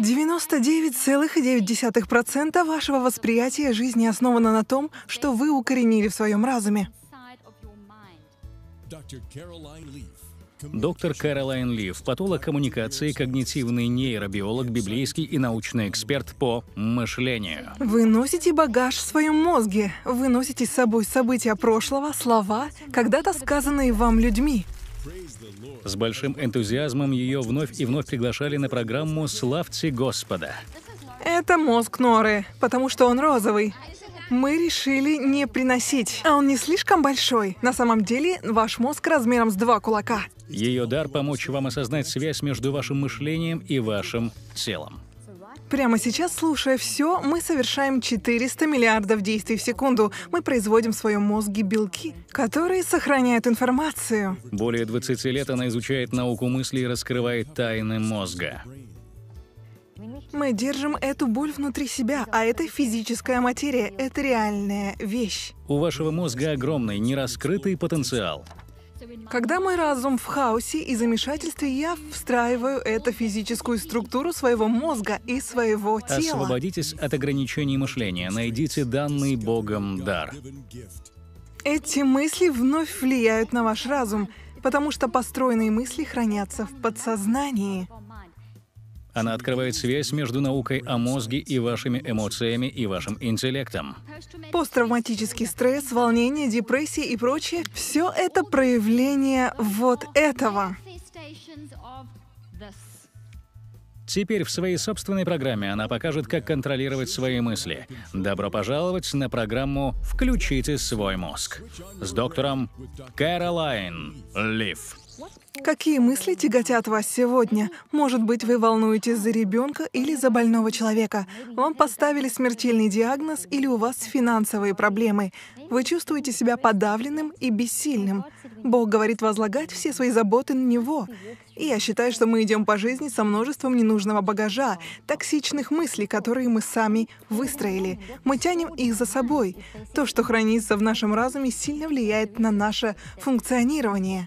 99,9% вашего восприятия жизни основано на том, что вы укоренили в своем разуме. Доктор Кэролайн Лив, патолог коммуникации, когнитивный нейробиолог, библейский и научный эксперт по мышлению. Вы носите багаж в своем мозге. Вы носите с собой события прошлого, слова, когда-то сказанные вам людьми. С большим энтузиазмом ее вновь и вновь приглашали на программу «Славьте Господа». Это мозг Норы, потому что он розовый. Мы решили не приносить, а он не слишком большой. На самом деле, ваш мозг размером с два кулака. Ее дар помочь вам осознать связь между вашим мышлением и вашим телом. Прямо сейчас, слушая все, мы совершаем 400 миллиардов действий в секунду. Мы производим в своем мозге белки, которые сохраняют информацию. Более 20 лет она изучает науку мысли и раскрывает тайны мозга. Мы держим эту боль внутри себя, а это физическая материя, это реальная вещь. У вашего мозга огромный нераскрытый потенциал. Когда мой разум в хаосе и замешательстве, я встраиваю эту физическую структуру своего мозга и своего тела. Освободитесь от ограничений мышления, найдите данный Богом дар. Эти мысли вновь влияют на ваш разум, потому что построенные мысли хранятся в подсознании. Она открывает связь между наукой о мозге и вашими эмоциями и вашим интеллектом. Посттравматический стресс, волнение, депрессия и прочее — все это проявление вот этого. Теперь в своей собственной программе она покажет, как контролировать свои мысли. Добро пожаловать на программу «Включите свой мозг» с доктором Кэролайн Лив. Какие мысли тяготят вас сегодня? Может быть, вы волнуетесь за ребенка или за больного человека? Вам поставили смертельный диагноз или у вас финансовые проблемы? Вы чувствуете себя подавленным и бессильным. Бог говорит возлагать все свои заботы на Него. И я считаю, что мы идем по жизни со множеством ненужного багажа, токсичных мыслей, которые мы сами выстроили. Мы тянем их за собой. То, что хранится в нашем разуме, сильно влияет на наше функционирование.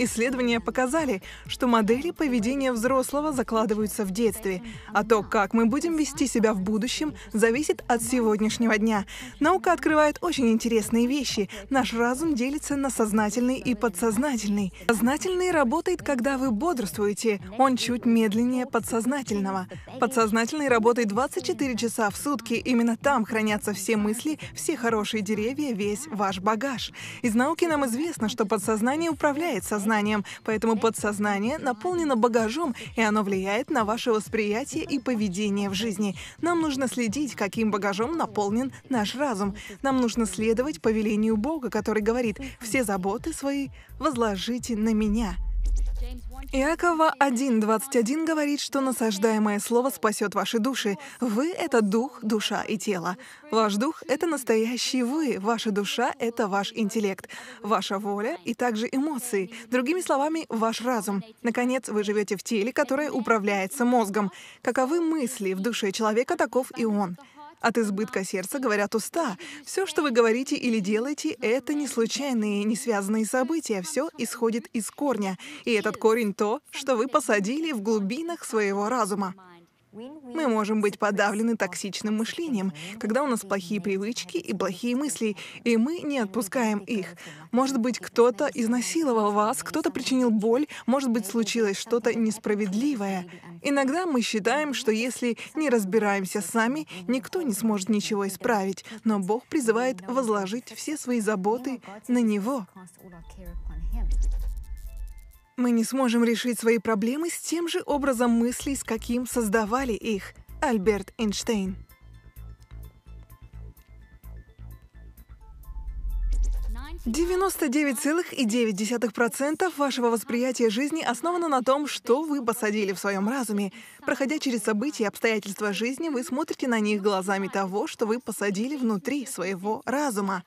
Исследования показали, что модели поведения взрослого закладываются в детстве, а то, как мы будем вести себя в будущем, зависит от сегодняшнего дня. Наука открывает очень интересные вещи. Наш разум делится на сознательный и подсознательный. Сознательный работает, когда вы бодрствуете, он чуть медленнее подсознательного. Подсознательный работает 24 часа в сутки, именно там хранятся все мысли, все хорошие деревья, весь ваш багаж. Из науки нам известно, что подсознание управляет сознанием сознанием, поэтому подсознание наполнено багажом, и оно влияет на ваше восприятие и поведение в жизни. Нам нужно следить, каким багажом наполнен наш разум. Нам нужно следовать повелению Бога, который говорит «все заботы свои возложите на меня». Иакова 1.21 говорит, что насаждаемое слово спасет ваши души. Вы — это дух, душа и тело. Ваш дух — это настоящий вы, ваша душа — это ваш интеллект, ваша воля и также эмоции. Другими словами, ваш разум. Наконец, вы живете в теле, которое управляется мозгом. Каковы мысли в душе человека, таков и он. От избытка сердца говорят уста. Все, что вы говорите или делаете, это не случайные, не связанные события. Все исходит из корня. И этот корень — то, что вы посадили в глубинах своего разума. Мы можем быть подавлены токсичным мышлением, когда у нас плохие привычки и плохие мысли, и мы не отпускаем их. Может быть, кто-то изнасиловал вас, кто-то причинил боль, может быть, случилось что-то несправедливое. Иногда мы считаем, что если не разбираемся сами, никто не сможет ничего исправить, но Бог призывает возложить все свои заботы на Него. Мы не сможем решить свои проблемы с тем же образом мыслей, с каким создавали их Альберт Эйнштейн. 99,9% вашего восприятия жизни основано на том, что вы посадили в своем разуме. Проходя через события и обстоятельства жизни, вы смотрите на них глазами того, что вы посадили внутри своего разума.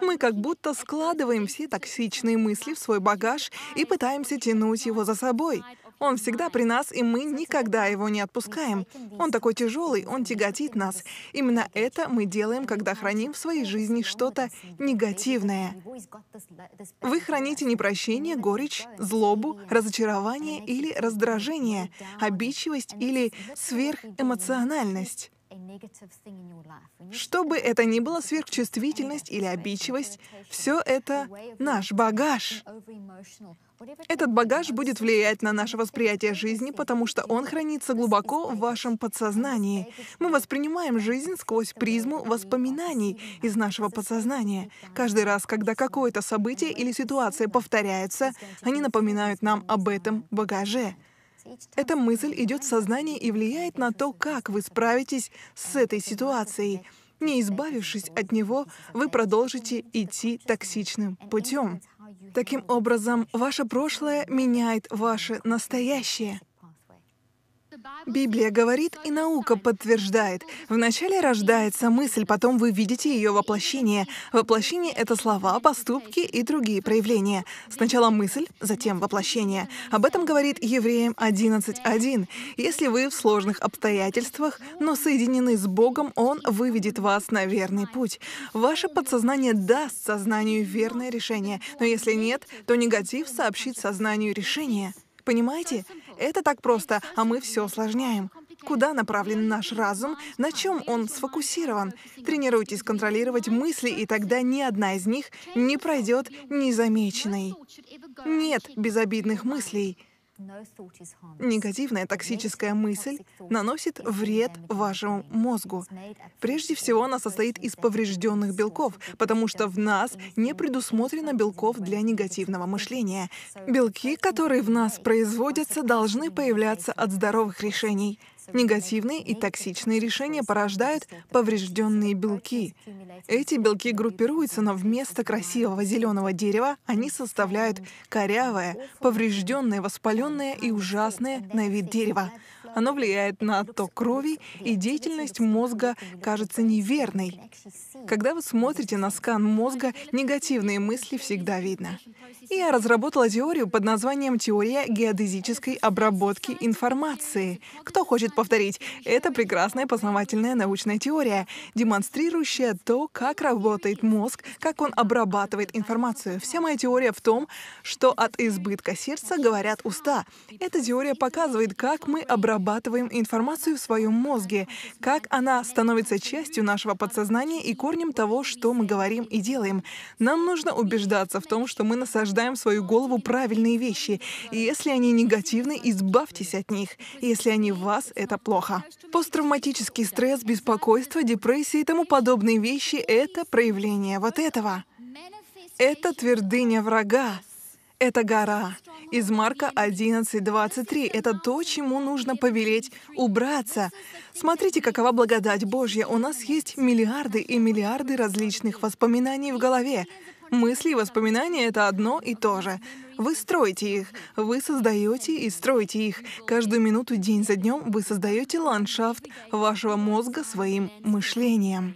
Мы как будто складываем все токсичные мысли в свой багаж и пытаемся тянуть его за собой. Он всегда при нас, и мы никогда его не отпускаем. Он такой тяжелый, он тяготит нас. Именно это мы делаем, когда храним в своей жизни что-то негативное. Вы храните непрощение, горечь, злобу, разочарование или раздражение, обидчивость или сверхэмоциональность. Что бы это ни было, сверхчувствительность или обидчивость, все это наш багаж. Этот багаж будет влиять на наше восприятие жизни, потому что он хранится глубоко в вашем подсознании. Мы воспринимаем жизнь сквозь призму воспоминаний из нашего подсознания. Каждый раз, когда какое-то событие или ситуация повторяется, они напоминают нам об этом багаже. Эта мысль идет в сознание и влияет на то, как вы справитесь с этой ситуацией. Не избавившись от него, вы продолжите идти токсичным путем. Таким образом, ваше прошлое меняет ваше настоящее. Библия говорит, и наука подтверждает. Вначале рождается мысль, потом вы видите ее воплощение. Воплощение — это слова, поступки и другие проявления. Сначала мысль, затем воплощение. Об этом говорит Евреям 11.1. Если вы в сложных обстоятельствах, но соединены с Богом, Он выведет вас на верный путь. Ваше подсознание даст сознанию верное решение, но если нет, то негатив сообщит сознанию решение. Понимаете? Это так просто, а мы все усложняем. Куда направлен наш разум, на чем он сфокусирован? Тренируйтесь контролировать мысли, и тогда ни одна из них не пройдет незамеченной. Нет безобидных мыслей. Негативная токсическая мысль наносит вред вашему мозгу. Прежде всего, она состоит из поврежденных белков, потому что в нас не предусмотрено белков для негативного мышления. Белки, которые в нас производятся, должны появляться от здоровых решений. Негативные и токсичные решения порождают поврежденные белки. Эти белки группируются, но вместо красивого зеленого дерева они составляют корявое, поврежденное, воспаленное и ужасное на вид дерево. Оно влияет на отток крови, и деятельность мозга кажется неверной. Когда вы смотрите на скан мозга, негативные мысли всегда видно. И я разработала теорию под названием «Теория геодезической обработки информации». Кто хочет повторить. Это прекрасная познавательная научная теория, демонстрирующая то, как работает мозг, как он обрабатывает информацию. Вся моя теория в том, что от избытка сердца говорят уста. Эта теория показывает, как мы обрабатываем информацию в своем мозге, как она становится частью нашего подсознания и корнем того, что мы говорим и делаем. Нам нужно убеждаться в том, что мы насаждаем в свою голову правильные вещи. И если они негативны, избавьтесь от них. Если они в вас, это это плохо. Посттравматический стресс, беспокойство, депрессия и тому подобные вещи — это проявление вот этого. Это твердыня врага. Это гора. Из Марка 11.23. Это то, чему нужно повелеть убраться. Смотрите, какова благодать Божья. У нас есть миллиарды и миллиарды различных воспоминаний в голове. Мысли и воспоминания — это одно и то же. Вы строите их, вы создаете и строите их. Каждую минуту день за днем вы создаете ландшафт вашего мозга своим мышлением.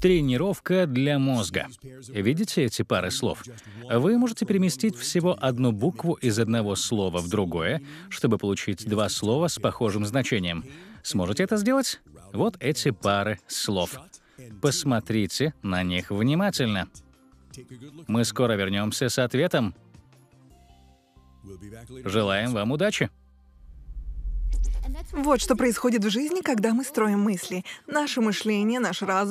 Тренировка для мозга. Видите эти пары слов? Вы можете переместить всего одну букву из одного слова в другое, чтобы получить два слова с похожим значением. Сможете это сделать? Вот эти пары слов. Посмотрите на них внимательно. Мы скоро вернемся с ответом. Желаем вам удачи! Вот что происходит в жизни, когда мы строим мысли. Наше мышление, наш разум